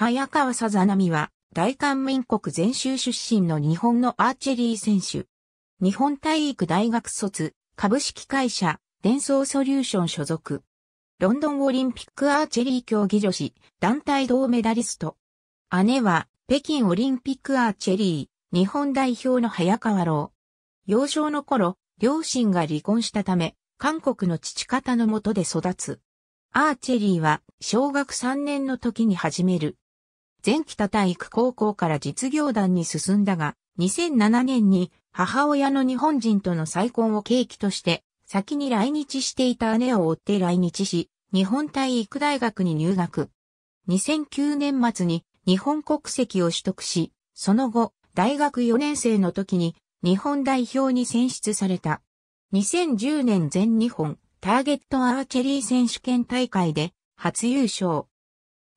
早川さざなみは、大韓民国全州出身の日本のアーチェリー選手。日本体育大学卒、株式会社、伝送ソリューション所属。ロンドンオリンピックアーチェリー競技女子、団体銅メダリスト。姉は、北京オリンピックアーチェリー、日本代表の早川郎。幼少の頃、両親が離婚したため、韓国の父方のもとで育つ。アーチェリーは小学3年の時に始める前北体育高校から実業団に進んだが、2007年に母親の日本人との再婚を契機として、先に来日していた姉を追って来日し、日本体育大学に入学。2009年末に日本国籍を取得し、その後、大学4年生の時に日本代表に選出された。2010年全日本ターゲットアーチェリー選手権大会で初優勝。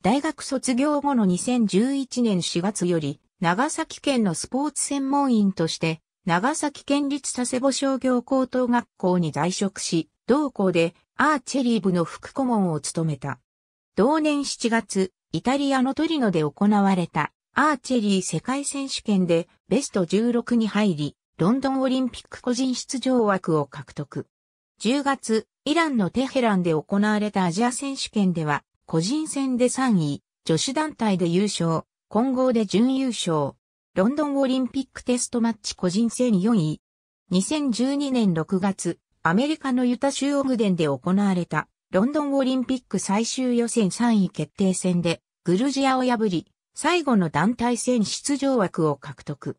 大学卒業後の2011年4月より、長崎県のスポーツ専門員として、長崎県立佐世保商業高等学校に在職し、同校でアーチェリー部の副顧問を務めた。同年7月、イタリアのトリノで行われたアーチェリー世界選手権でベスト16に入り、ロンドンオリンピック個人出場枠を獲得。10月、イランのテヘランで行われたアジア選手権では、個人戦で3位、女子団体で優勝、混合で準優勝、ロンドンオリンピックテストマッチ個人戦4位。2012年6月、アメリカのユタ州オグデンで行われた、ロンドンオリンピック最終予選3位決定戦で、グルジアを破り、最後の団体戦出場枠を獲得。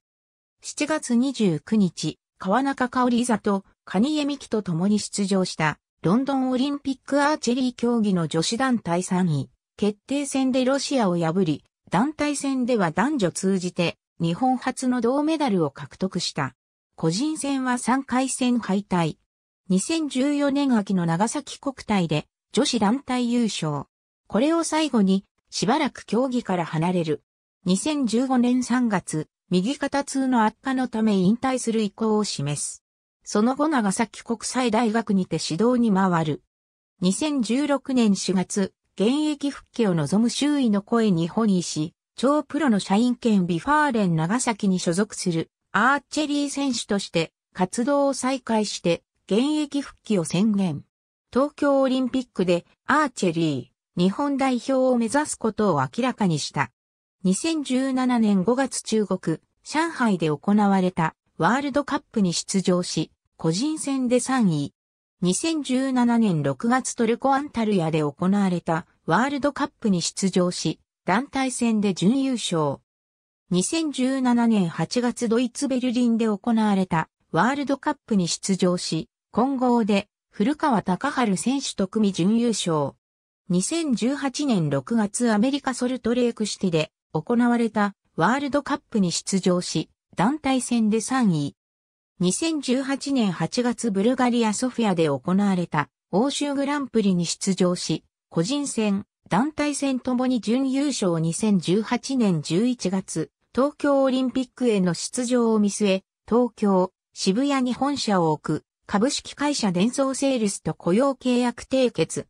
7月29日、川中香織里と蟹江美希と共に出場したロンドンオリンピックアーチェリー競技の女子団体3位、決定戦でロシアを破り、団体戦では男女通じて日本初の銅メダルを獲得した。個人戦は3回戦敗退。2014年秋の長崎国体で女子団体優勝。これを最後にしばらく競技から離れる。2015年3月、右肩痛の悪化のため引退する意向を示す。その後長崎国際大学にて指導に回る。2016年4月、現役復帰を望む周囲の声にホニーし、超プロの社員権ビファーレン長崎に所属するアーチェリー選手として活動を再開して現役復帰を宣言。東京オリンピックでアーチェリー日本代表を目指すことを明らかにした。2017年5月中国、上海で行われたワールドカップに出場し、個人戦で3位。2017年6月トルコアンタルヤで行われたワールドカップに出場し、団体戦で準優勝。2017年8月ドイツベルリンで行われたワールドカップに出場し、混合で古川隆春選手と組準優勝。2018年6月アメリカソルトレークシティで行われたワールドカップに出場し、団体戦で3位。2018年8月ブルガリアソフィアで行われた欧州グランプリに出場し、個人戦、団体戦ともに準優勝2018年11月、東京オリンピックへの出場を見据え、東京、渋谷に本社を置く、株式会社伝送セールスと雇用契約締結。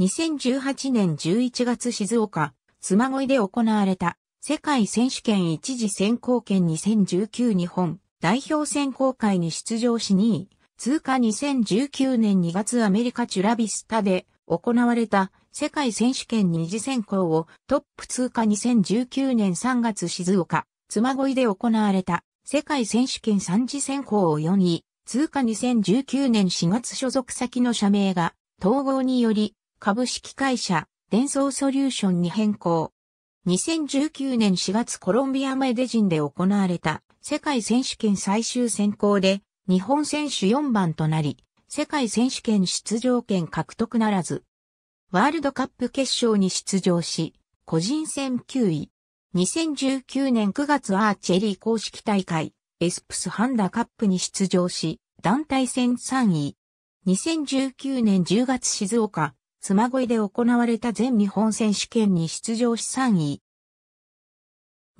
2018年11月静岡、妻恋で行われた世界選手権一次選考権2019日本代表選考会に出場し2位、通過2019年2月アメリカチュラビスタで行われた世界選手権二次選考をトップ通過2019年3月静岡、妻恋で行われた世界選手権三次選考を4位、通過2019年4月所属先の社名が統合により株式会社伝送ソリューションに変更。2019年4月コロンビアメデジンで行われた世界選手権最終選考で日本選手4番となり、世界選手権出場権獲得ならず、ワールドカップ決勝に出場し、個人戦9位。2019年9月アーチェリー公式大会、エスプスハンダカップに出場し、団体戦3位。2019年10月静岡妻恋で行われた全日本選手権に出場し3位。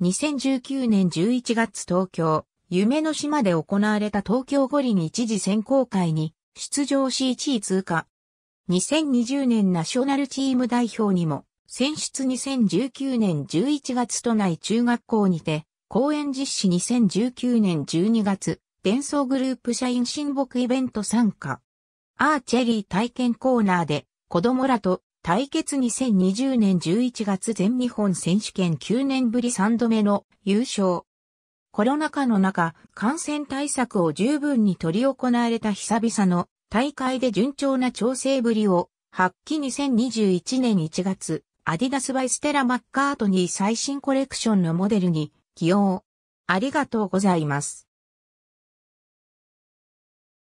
2019年11月東京、夢の島で行われた東京五輪一時選考会に出場し1位通過。2020年ナショナルチーム代表にも選出2019年11月都内中学校にて、公演実施2019年12月、伝送グループ社員親睦イベント参加。アーチェリー体験コーナーで子供らと対決2020年11月全日本選手権9年ぶり3度目の優勝。コロナ禍の中、感染対策を十分に取り行われた久々の大会で順調な調整ぶりを発揮2021年1月、アディダスバイステラ・マッカートニー最新コレクションのモデルに起用。ありがとうございます。